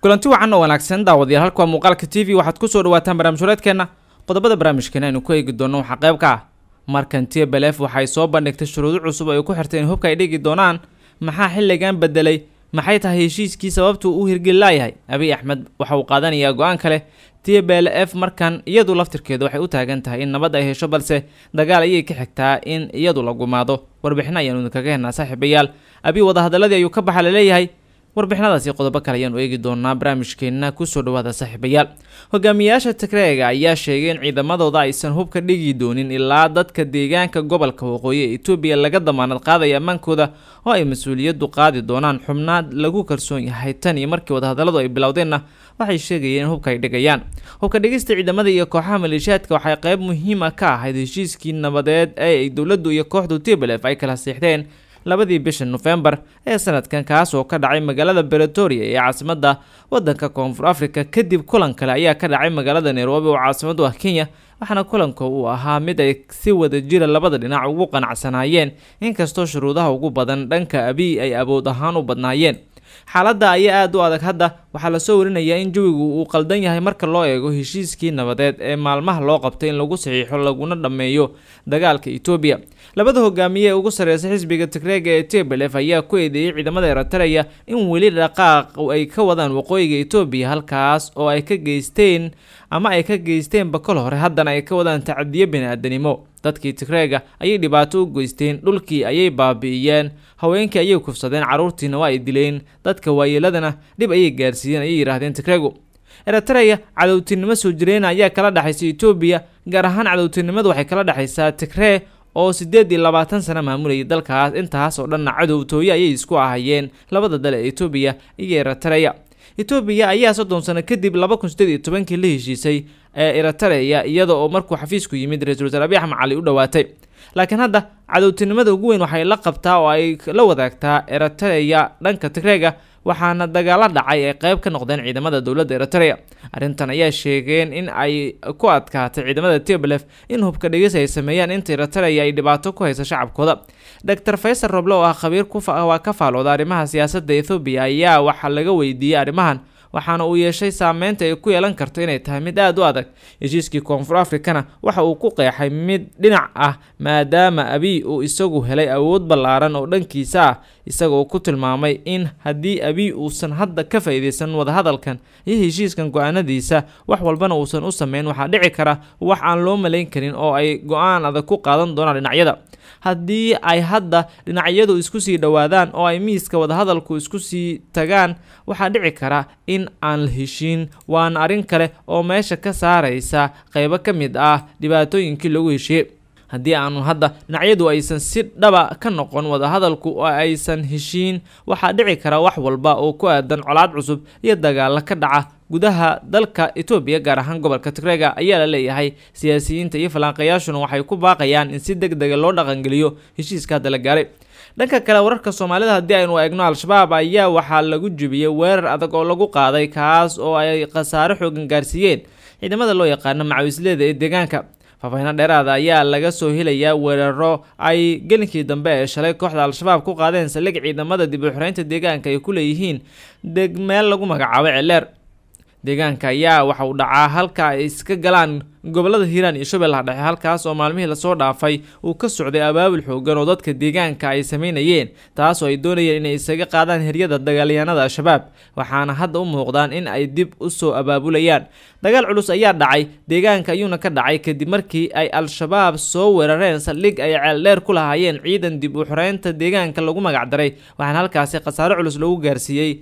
kulanti wacan oo wanaagsan daawadayaal halka waa muuqaalka t v waxaad kusoo dhawaataan barnaamij horeedkeenna qodobada barnaamijkeena aynu ku eegi doono waxaa qeybka ah markantiya beleef waxay soo bandhigtay shuruudo cusub ay ku xirtay in hubka ay dhigi doonaan maxaa xilligan bedelay maxay tahay heshiiskii sababtuu u hirgelilaayahay abiy axmed waxa uu qaadanayaa go-aan kale tiya blf markan iyadu laftirkeeda waxay u taagan tahay in nabad ay hesho balse dagaal ayay ka xigtaa in iyadu la gumaado warbixin ayaanu idinkaga hennaa saaxiibayaal abi wadahadaladii ayuu ka baxa laleeyahay warbixinadaasi qodobo kale ayaan u eegi doonaa barnaamijkeena kusoo dhawaada saaxiibayaal hogaamiyayaasha tigreega ayaa sheegay in ciidamadooda aysan hubka dhigi doonin ilaa dadka deegaanka gobolka waqooyi ee etoobiya laga damaanad qaadaya ammaankooda oo ay mas-uuliyaddu qaadi doonaan xubnaad lagu kalsoon yahay tan iyo markii wadahadalladu ay bilowdeenna waxay sheegayeen in hubka ay dhigayaan hubka dhigista ciidamada iyo kooxaha maleeshiyaadka waxay qayb muhiima ah ka ahayd heshiiskii nabadeed ee ay dowladdu iyo kooxdu tblf ay kala seexdeen labadii bisha nofembar ee sanadkan kaas oo ka dhacay magaalada beretoria ee caasimada wadanka koonfur africa kadib kulan kale ayaa ka dhacay magaalada nairobi oo caasimad u ah kenya waxaana kulanka uu ahaa mid ay si wada jira ah labada dhinac ugu qanacsanaayeen inkastoo shuruudaha ugu badan dhanka abiy ay abood ahaan u badnaayeen xaaladda ayaa aada u adag hadda waxaa lasoo warinayaa in jawigu uu qaldan yahay marka loo eego heshiiskii nabadeed ee maalmaha loo qabtay in lagu saxiixo laguna dhammeeyo dagaalka etoobiya labada hogaamiye ee ugu sarreysa xisbiga tigreega ee teblef ayaa ku eedeeyey ciidamada eretaraya in weli dhaqaaq ay ka wadaan waqooyiga etoobiya halkaas oo ay ka geysteen ama ay ka geysteen bakol hore haddana ay ka wadaan tacadiyo bini-aadanimo dadkii tigreega ayay dhibaato u geysteen dhulkii ayay baabi'iyeen haweenkii ayay kufsadeen carruurtiina waa ay dileen dadka waayeeladana dhib ayay gaarsiiyeen ayay yidhaahdeen tigreegu eritreya cadowtinimo soo jireyna ayaa kala dhexaysa etoobiya gaar ahaan cadowtinimadu waxay kala dhexaysaa tigree oo siddeed iyo labaatan sano maamulayay dalkaas intaas oo dhanna cadowtooyo ayay isku ahayeen labada dal ee etoobiya iyo eritreya etoobiya ayaa soddon sano kadib laba kun sideed iyo tobankii la heshiisay ee irataraya iyada oo markuu xafiisku yimid ra-iisul wasaar abiy axmed cali u dhowaatay laakiin hadda cadowtinimada ugu weyn waxay la qabtaa oo ay la wadaagtaa eritareya dhanka tigreega waxaana dagaalo dhacay ay qayb ka noqdeen ciidamada dowladda eritrea arrintan ayaa sheegeen in ay ku adkaatay ciidamada tiblef in hubka dhigis ay sameeyaan inta eritrea ay dhibaato ku hayso shacabkooda doctor faysal roble oo ah khabiir waa ka faalooda arrimaha siyaasadda ethoobiya ayaa waxaa laga weydiiyey arrimahan waxaana uu yeeshay saameynta ay ku yeelan karto inay tahay mid aad u adag heshiiskii koonfur africana waxa uu ku qeexay mid dhinac ah maadaama abiy uu isagu helay awood ballaaran oo dhankiisa ah isagoo ku tilmaamay in haddii abiy uusan hadda ka faa'iidaysan wadahadalkan iyo heshiiskan go'aanadiisa wax walbana uusan u samayn waxaa dhici kara wax aan loo malayn karin oo ay go'aan adag ku qaadan doonaan dhinacyada haddii ay hadda dhinacyadu isku sii dhowaadaan oo ay miiska wadahadalku isku sii tagaan waxaa dhici kara in aan la heshiin waana arrin kale oo meesha ka saaraysa qaybo ka mid ah dhibaatooyinkii lagu heshiiyey haddii aanu hadda dhinacyadu aysan si dhaba ka noqon wadahadalku oo aysan heshiin waxaa dhici kara wax walba oo ku aadan colaad cusub iyo dagaala ka dhaca gudaha dalka etoobiya gaar ahaan gobolka tigrega ayaa la leeyahay siyaasiyiinta iyo falanqayaashuna waxay ku baaqayaan in si deg dega ah loo dhaqangeliyo heshiiska hadda la gaaray dhanka kale wararka soomaalida haddii aynu eegno al-shabaab ayaa waxaa lagu jubiyey weerar adag oo lagu qaaday kaas oo ay khasaare xoogan gaarsiiyeen ciidamada loo yaqaano macawisleeda ee deegaanka faahfaahino dheeraada ayaa laga soo helayaa weeraro ay gelinkii dambe ee shalay kooxda al-shabaab ku qaadeen saldhig ciidamada dib u xoreynta deegaanka ay ku leeyihiin degmeel lagu magacaabo celeer deegaanka ayaa waxa uu dhacaa halka ay iska galaan gobolada hiiraan iyo shabeellaha dhexe halkaas oo maalmihii lasoo dhaafay uu ka socday abaabul xoogan oo dadka deegaanka ay samaynayeen taas oo ay doonayeen inay isaga qaadaan heryada dagaalyaanada al-shabaab waxaana hadda u muuqdaan in ay dib u soo abaabulayaan dagaal culus ayaa dhacay deegaanka ayuuna ka dhacay kadib markii ay al-shabaab soo weerareen saldhig ay ceeldheer ku lahaayeen ciidan dib u xoreynta deegaanka lagu magacdaray waxaana halkaasi khasaaro culus lagu gaarsiiyey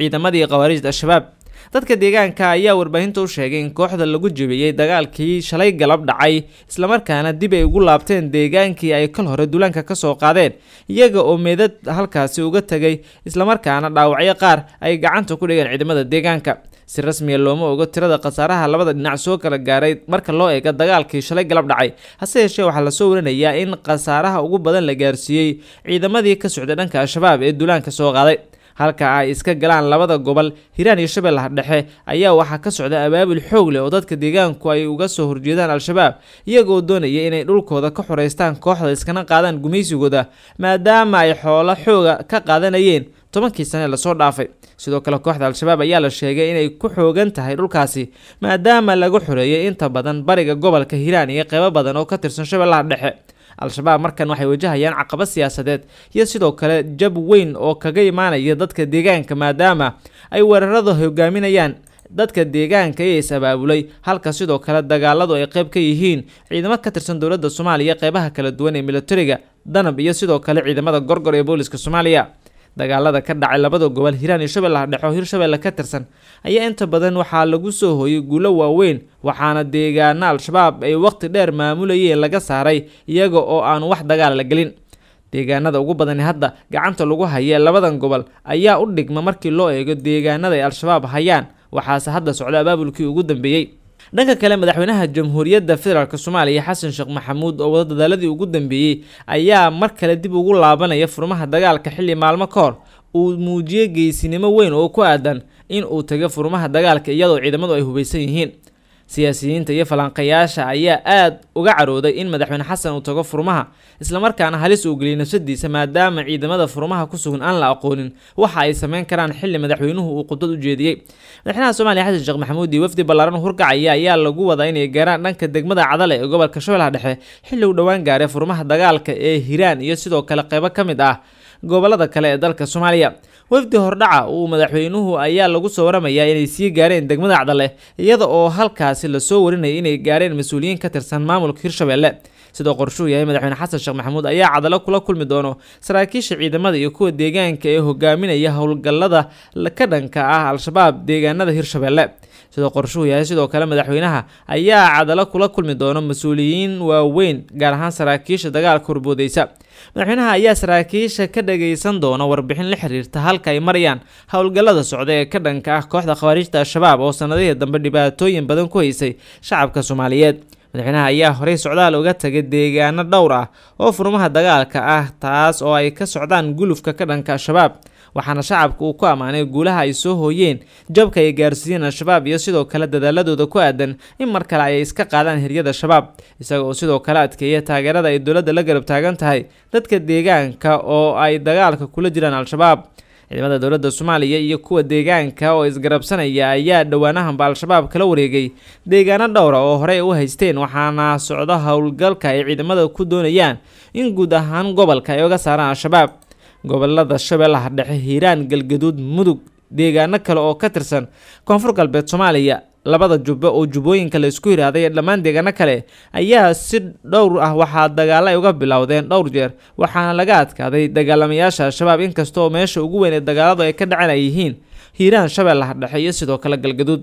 ciidamadii khawaarijda al-shabaab dadka deegaanka ayaa warbaahinta u sheegay in kooxda lagu jebiyey dagaalkii shalay galab dhacay islamarkaana dib ay ugu laabteen deegaankii ay kal hore ka soo qaadeen iyaga oo meedad halkaasi uga tegay islamarkaana dhaawacyo qaar ay gacanta ku dhigeen ciidamada deegaanka si rasmiya ah looma ogo tirada khasaaraha labada dhinac soo kala gaaray marka loo eega dagaalkii shalay galab dhacay hase yeeshee waxaa lasoo warinayaa in khasaaraha ugu badan la gaarsiiyey ciidamadii ka socday dhanka al-shabaab ee dulaanka soo qaaday halka ay iska galaan labada gobol hiraan iyo shabeellaha dhexe ayaa waxaa ka socda abaabul xoog leh oo dadka deegaanku ay uga soo horjeedaan al-shabaab iyagoo doonaya inay dhulkooda ka xoreystaan kooxda iskana qaadaan gumaysigooda maadaama ay xoolo xooga ka qaadanayeen tobankii sane lasoo dhaafay sidoo kale kooxda al-shabaab ayaa la sheegay inay ku xoogan tahay dhulkaasi maadaama lagu xoreeyay inta badan bariga gobolka hiiraan iyo qeybo badan oo ka tirsan shabeellaha dhexe al-shabaab markan waxay wajahayaan caqabad siyaasadeed iyo sidoo kale jab weyn oo kaga imaanaya dadka deegaanka maadaama ay weerarada hogaaminayaan dadka deegaanka ee is abaabulay halka sidoo kale dagaaladu ay qayb ka yihiin ciidamo ka tirsan dowladda soomaaliya qaybaha kala duwan ee milatariga danab iyo sidoo kale ciidamada gorgor ee booliska soomaaliya dagaalada ka dhacay labada gobol hiiraan iyo shabeellaha dhexo hirshabeelle ka tirsan ayaa inta badan waxaa lagu soo hooyay guulo waaweyn waxaana deegaana al-shabaab ay waqti dheer maamulayeen laga saaray iyaga oo aan wax dagaal la gelin deegaanada ugu badani hadda gacanta lagu hayee labadan gobol ayaa u dhigma markii loo eego deegaanada ay al-shabaab hayaan waxaase hadda socdo abaabulkii ugu dambeeyey dhanka kale madaxweynaha jamhuuriyadda federaalk soomaaliya xasan sheekh maxamuud oo wada dadaaladii ugu dambeeyey ayaa mar kale dib ugu laabanaya furmaha dagaalka xilli maalmo ka hor uu muujiyey geysinimo weyn oo ku aadan in uu tago furmaha dagaalka iyadoo ciidamadu ay hubaysan yihiin siyaasiyiinta iyo falanqayaasha ayaa aad uga carooday in madaxweyne xasan uu tago furmaha islamarkaana halis uu geliyay nafsadiisa maadaama ciidamada furmaha ku sugan aan la aqoonin waxa ay samayn karaan xili madaxweynuhu uu qudbad u jeediyey madaxweynaha soomaaliya xasan sheekh maxamuud iyo wafdi ballaaran hurgacaya ayaa lagu wadaa inay gaaraan dhanka degmada cadale ee gobolka shabeellaha dhexe xilli uu dhowaan gaaray furmaha dagaalka ee hiiraan iyo sidoo kale qeybo ka mid ah gobolada kale ee dalka soomaaliya wafdi hordhaca uu madaxweynuhu ayaa lagu soo waramayaa inay sii gaareen degmada cadale eh, iyada oo halkaas xogtaasi lasoo warinaya inay gaareen mas-uuliyiin ka tirsan maamulka hirshabeelle sidoo qorshuu yahay madaxweyne xasan sheekh maxamuud ayaa cadalo kula kulmi doono saraakiisha ciidamada iyo kuwa deegaanka ee hogaaminaya howlgallada ka dhanka ah al-shabaab deegaanada hirshabeelle sidoo qorshuu yahay sidoo kale madaxweynaha ayaa cadalo kula kulmi doona mas-uuliyiin waaweyn gaar ahaan saraakiisha dagaalka horboodeysa madaxweynaha ayaa saraakiisha ka dhagaysan doona warbixin la xiriirta halka ay marayaan howlgallada socda ee ka dhanka ah kooxda khawaarijta al-shabaab oo sannadihii dambe dhibaatooyin badan ku haysay shacabka soomaaliyeed madaxweynaha ayaa horey socdaal uga tagay deegaano dhowr ah oo furmaha dagaalka ah taas oo ay ka socdaan gulufka ka dhanka al-shabaab waxaana shacabka uu ku ammaanay guulaha ay soo hooyeen jabka ay gaarsiiyeen al-shabaab iyo sidoo kale dadaaladooda ku aadan in mar kale ay iska qaadaan heryada shabaab isaga oo sidoo kale adkeeya taageerada ay dowladda la garab taagan tahay dadka deegaanka oo ay dagaalka kula jiraan al-shabaab ciidamada dowladda soomaaliya iyo kuwa deegaanka oo isgarabsanaya ayaa dhowaanahanba al-shabaab kala wareegay deegaano dhowra ah oo horey u haysteen waxaana socdo howlgalka ay ciidamada ku doonayaan in guud ahaan gobolka ay uga saaraan al-shabaab gobollada shabeellaha dhexe hiiraan galgaduud mudug deegaano kale oo ka tirsan koonfur galbeed soomaaliya labada jubbe oo jubbooyinka la isku yidhaahday ee dhammaan deegaano kale ayaa si dhowr ah waxaa dagaalo ay uga bilowdeen dhowr jeer waxaana laga adkaaday dagaalamayaasha al-shabaab inkastaoo meesha ugu weyn ee dagaaladu ay ka dhacen ay yihiin hiiraan shabeellaha dhexe iyo sidoo kale galgaduud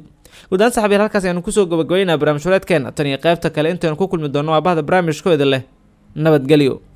guddaan saxabiyaal halkaas ayanu kusoo gabagabaynaa barnaamij wareedkeena tan iyo qaybta kale intaynu ku kulmi doonno waabahda barnaamijkooda leh nabadgelyo